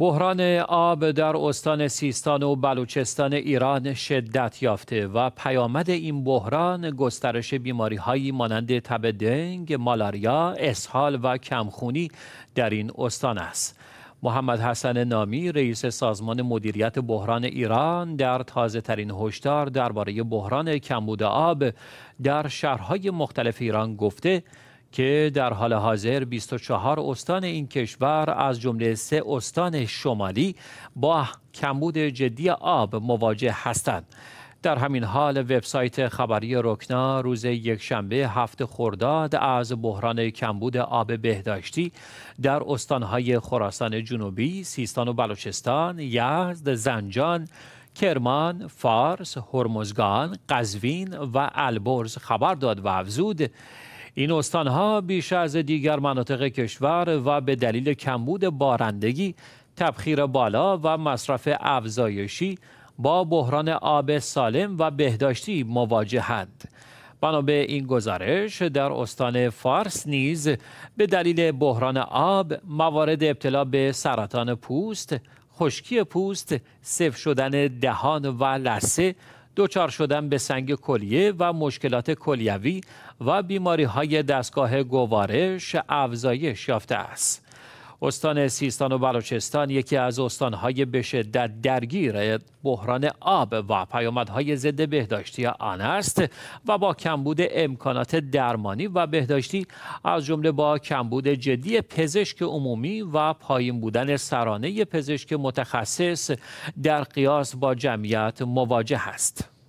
بحران آب در استان سیستان و بلوچستان ایران شدت یافته و پیامد این بحران گسترش بیماری هایی مانند تب دنگ، مالاریا، اسهال و کمخونی در این استان است. محمد حسن نامی رئیس سازمان مدیریت بحران ایران در تازه ترین هشدار درباره بحران کمبود آب در شهرهای مختلف ایران گفته که در حال حاضر 24 استان این کشور از جمله سه استان شمالی با کمبود جدی آب مواجه هستند. در همین حال وبسایت خبری رکنا روز یکشنبه هفت خرداد از بحران کمبود آب بهداشتی در استانهای خراسان جنوبی، سیستان و بلوچستان، یزد، زنجان، کرمان، فارس، هرمزگان، قزوین و البرز خبر داد و افزود این استانها بیش از دیگر مناطق کشور و به دلیل کمبود بارندگی تبخیر بالا و مصرف افزایشی با بحران آب سالم و بهداشتی مواجهند بنا به این گزارش در استان فارس نیز به دلیل بحران آب موارد ابتلا به سرطان پوست خشکی پوست سف شدن دهان و لثه دچار شدن به سنگ کلیه و مشکلات کلیوی و بیماری های دستگاه گوارش افزایش یافته است. استان سیستان و بلوچستان یکی از استانهای به شدت درگیر بحران آب و پیامدهای ضد بهداشتی آن است و با کمبود امکانات درمانی و بهداشتی از جمله با کمبود جدی پزشک عمومی و پایین بودن سرانه پزشک متخصص در قیاس با جمعیت مواجه است.